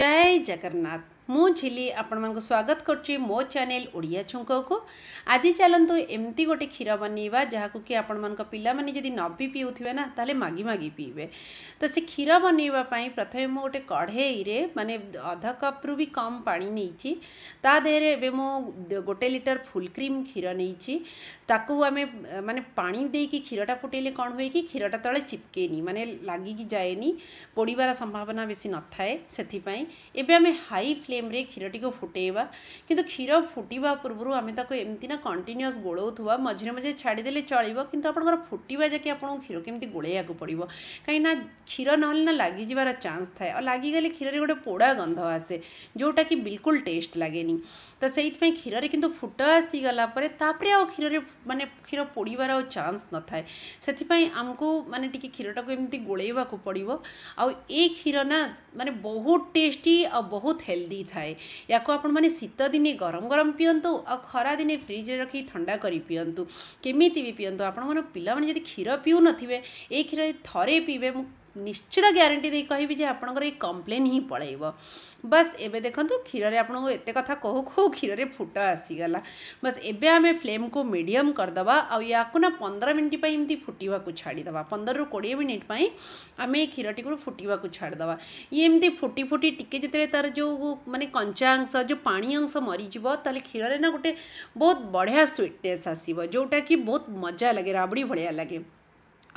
जय जगन्नाथ मुझिली आपण मानक स्वागत करो चेल ओडिया छुंक को आज चलतु एमती गोटे क्षीर बनवा जहाँ कि आपण पाने भी पीऊे ना तो मागि मागि पीबे तो सी क्षीर बनवाई प्रथम मुझे कढ़ईरे मानने अध कप्रु भी कम पा नहीं गोटे लिटर फुल क्रीम क्षीर नहीं मानने पा दे कि क्षीरटा फुटेले कौन हुए कि क्षीरटा तले चिपके मानने लगिक जाए पोड़ार संभावना बेस न थाएं से ଏବେ ଆମେ ହାଇ ଫ୍ଲେମ୍ରେ କ୍ଷୀରଟିକୁ ଫୁଟେଇବା କିନ୍ତୁ କ୍ଷୀର ଫୁଟିବା ପୂର୍ବରୁ ଆମେ ତାକୁ ଏମିତି ନା କଣ୍ଟିନ୍ୟୁଅସ୍ ଗୋଳାଉଥିବା ମଝିରେ ମଝିରେ ଛାଡ଼ିଦେଲେ ଚଳିବ କିନ୍ତୁ ଆପଣଙ୍କର ଫୁଟିବା ଯାକେ ଆପଣଙ୍କୁ କ୍ଷୀର କେମିତି ଗୋଳେଇବାକୁ ପଡ଼ିବ କାହିଁକିନା କ୍ଷୀର ନହେଲେ ନା ଲାଗିଯିବାର ଚାନ୍ସ ଥାଏ ଆଉ ଲାଗିଗଲେ କ୍ଷୀରରେ ଗୋଟେ ପୋଡ଼ା ଗନ୍ଧ ଆସେ ଯେଉଁଟାକି ବିଲକୁଲ ଟେଷ୍ଟ ଲାଗେନି ତ ସେଇଥିପାଇଁ କ୍ଷୀରରେ କିନ୍ତୁ ଫୁଟ ଆସିଗଲା ପରେ ତାପରେ ଆଉ କ୍ଷୀରରେ ମାନେ କ୍ଷୀର ପୋଡ଼ିବାର ଆଉ ଚାନ୍ସ ନଥାଏ ସେଥିପାଇଁ ଆମକୁ ମାନେ ଟିକେ କ୍ଷୀରଟାକୁ ଏମିତି ଗୋଳେଇବାକୁ ପଡ଼ିବ ଆଉ ଏ କ୍ଷୀର ନା ମାନେ ବହୁତ ଟେଷ୍ଟ ଟେଷ୍ଟି ଆଉ ବହୁତ ହେଲ୍ଦି ଥାଏ ୟାକୁ ଆପଣମାନେ ଶୀତ ଦିନେ ଗରମ ଗରମ ପିଅନ୍ତୁ ଆଉ ଖରାଦିନେ ଫ୍ରିଜ୍ରେ ରଖି ଥଣ୍ଡା କରି ପିଅନ୍ତୁ କେମିତି ବି ପିଅନ୍ତୁ ଆପଣମାନଙ୍କ ପିଲାମାନେ ଯଦି କ୍ଷୀର ପିଉନଥିବେ ଏଇ କ୍ଷୀର ଯଦି ଥରେ ପିଇବେ ମୁଁ निश्चित ग्यारंटी दे कह आपर कम्प्लेन ही पल बस एवं देखो क्षीर में आपको एत कथ कहो कहू क्षीर में फुट आसीगला बस एवं आम फ्लेम को मीडियम करदे आकना पंद्रह मिनट पर फुटवाक छाड़ीदे पंद्रह रू कोड़े मिनिट पर आम क्षीर टी फुटवाक छाड़दे ये एमती फुटी फुटी टिके जितने तार जो मानते कंचा अंश जो पा अंश मरीज तेल क्षीर ना गोटे बहुत बढ़िया स्वीटनेस आसो जोटा कि बहुत मजा लगे राबड़ी भाया लगे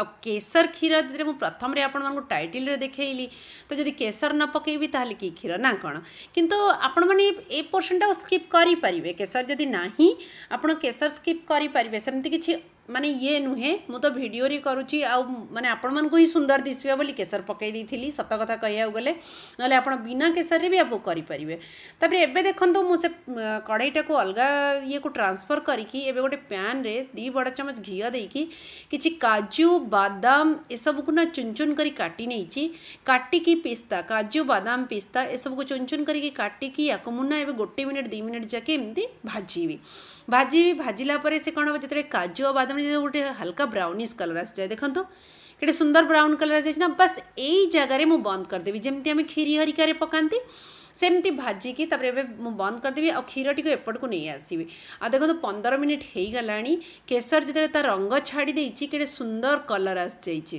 ଆଉ କେଶର କ୍ଷୀର ଯେତେବେଳେ ମୁଁ ପ୍ରଥମରେ ଆପଣମାନଙ୍କୁ ଟାଇଟେଲରେ ଦେଖାଇଲି ତ ଯଦି କେଶର ନ ପକାଇବି ତାହେଲେ କି କ୍ଷୀର ନା କ'ଣ କିନ୍ତୁ ଆପଣମାନେ ଏ ପୋର୍ସନଟାକୁ ସ୍କିପ୍ କରିପାରିବେ କେଶର ଯଦି ନାହିଁ ଆପଣ କେଶର ସ୍କିପ୍ କରିପାରିବେ ସେମିତି କିଛି माने ये नुहे मुझे तो भिडियो करुच्ची आ मानने आपण मूँ ही सुंदर दिशा बोली केशर पकईदी सत कथा कह गले ना आप बिना केशर भी आप करें एवं देखो मुझे कड़ईटा को अलग ई को ट्रांसफर करी एवं गोटे प्यान रे दी बड़ चमच घी दे कि काजू बादाम ये सब कुछ ना चुन चुन कर पिस्ता काजू बादाम पिस्ता ये सब कुछ चुन चुन करना गोटे मिनिट दी मिनिट जाके एमती भाजबी ଭାଜିବି ଭାଜିଲା ପରେ ସେ କ'ଣ ହେବ ଯେତେବେଳେ କାଜୁ ଆଉ ବାଦାମ ଗୋଟେ ହାଲକା ବ୍ରାଉନିସ୍ କଲର୍ ଆସିଯାଏ ଦେଖନ୍ତୁ କେଡ଼େ ସୁନ୍ଦର ବ୍ରାଉନ୍ କଲର୍ ଆସିଯାଇଛି ନା ବାସ୍ ଏଇ ଜାଗାରେ ମୁଁ ବନ୍ଦ କରିଦେବି ଯେମିତି ଆମେ କ୍ଷୀରି ହରିକାରେ ପକାନ୍ତି ସେମିତି ଭାଜିକି ତାପରେ ଏବେ ମୁଁ ବନ୍ଦ କରିଦେବି ଆଉ କ୍ଷୀରଟିକୁ ଏପଟକୁ ନେଇ ଆସିବି ଆଉ ଦେଖନ୍ତୁ ପନ୍ଦର ମିନିଟ୍ ହେଇଗଲାଣି କେଶର ଯେତେବେଳେ ତା ରଙ୍ଗ ଛାଡ଼ି ଦେଇଛି କେଡ଼େ ସୁନ୍ଦର କଲର୍ ଆସିଯାଇଛି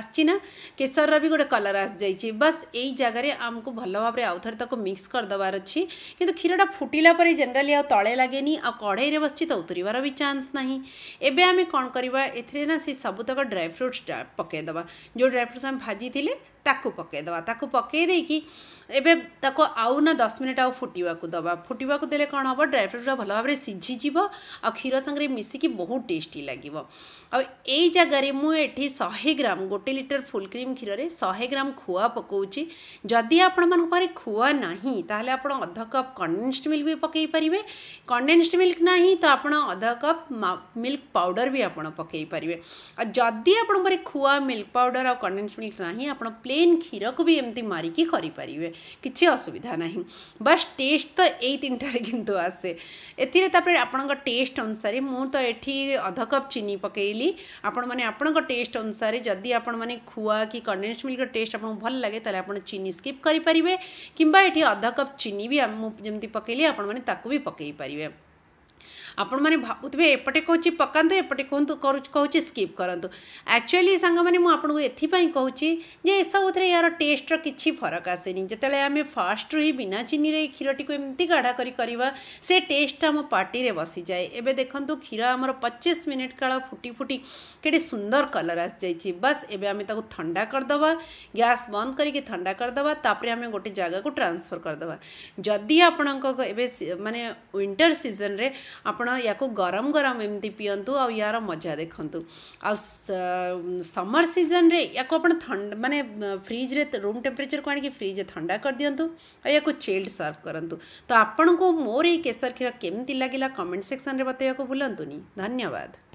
আসছি না কেশরর বি গোটে কলর আসি বাস এই জায়গায় আমি ভালো ভাবে আউথরে তাকে মিক্স করেদেবার অছি কিন্তু ক্ষীরটা ফুটিলা পরে জেনারেলি আউ তলে লাগেনি আউ কড়াইরে বসছি তো উতরিবার বি চান্স না এবে আমি কম করা এতে না সেই সবুতক ড্রাই ফ্রুটস পকাইদেবা যে ড্রাই ফ্রুটস আমি ভাজি ताकु पकईदे पकईदे एवं तक आउना दस मिनट आउ फुटा को दबा फुटा को देखे कौन हम ड्राई फ्रुट भल भाव में सीझीज आ क्षीर सागर मिसिक बहुत टेस्टी लगे आई जगार मुझे शहे ग्राम गोटे लिटर फुल क्रीम क्षीर से शहे ग्राम खुआ पकोची जदि आपण मन पारे खुआ ना तो आप अध कप कंडेन्सड मिल्क भी पकई पारे कंडेन्सड मिल्क ना तो आप अध कप मिल्क पाउडर भी आप पकई पारे जदि आप खुआ मिल्क पाउडर आ कंडेन्सड मिल्क ना आप प्लेन क्षीर को भी एमती मारिकारे कि असुविधा ना बस टेस्ट तो यही तीन टे कि आसे एपड़ टेस्ट अनुसार मुझे तो ये अध कप चीनी पकईली आपण टेस्ट अनुसार जदि आप खुआ कि कंडेन्स मिल्क टेस्ट आपको भल लगे आप चीनी स्कीप करेंगे कि अध कप चीनी भी मुझे पकईली आपने पकई पारे आपण मैंने भावुवे एपटे कौच पकातु एपटे कहत कौच स्कीप करूँ आकचुअली सांग मैंने मुझे एपं कहे सबुद्रे यार टेस्टर किसी फरक आसेनी जिते आम फास्ट्रु ही बिना चीनी क्षीरटी को एमती गाढ़ा करेस्ट आम पार्टी में बसी जाए ए देखो क्षीर आम पचीस मिनिट काल फुटी फुटी कि सुंदर कलर आसी बास एमें थंडा करदे गैस बंद करके थंडा करदेपर आम गोटे जगह को ट्रांसफर करदे जदि आपण मानने विंटर सीजन में आप ଆପଣ ୟାକୁ ଗରମ ଗରମ ଏମିତି ପିଅନ୍ତୁ ଆଉ ୟାର ମଜା ଦେଖନ୍ତୁ ଆଉ ସମର ସିଜନ୍ରେ ୟାକୁ ଆପଣ ଥଣ୍ଡା ମାନେ ଫ୍ରିଜ୍ରେ ରୁମ୍ ଟେମ୍ପରେଚର୍କୁ ଆଣିକି ଫ୍ରିଜ୍ରେ ଥଣ୍ଡା କରିଦିଅନ୍ତୁ ଆଉ ୟାକୁ ଚିଲ୍ଡ ସର୍ଭ କରନ୍ତୁ ତ ଆପଣଙ୍କୁ ମୋର ଏଇ କେଶର କ୍ଷୀର କେମିତି ଲାଗିଲା କମେଣ୍ଟ ସେକ୍ସନ୍ରେ ବତେଇବାକୁ ଭୁଲନ୍ତୁନି ଧନ୍ୟବାଦ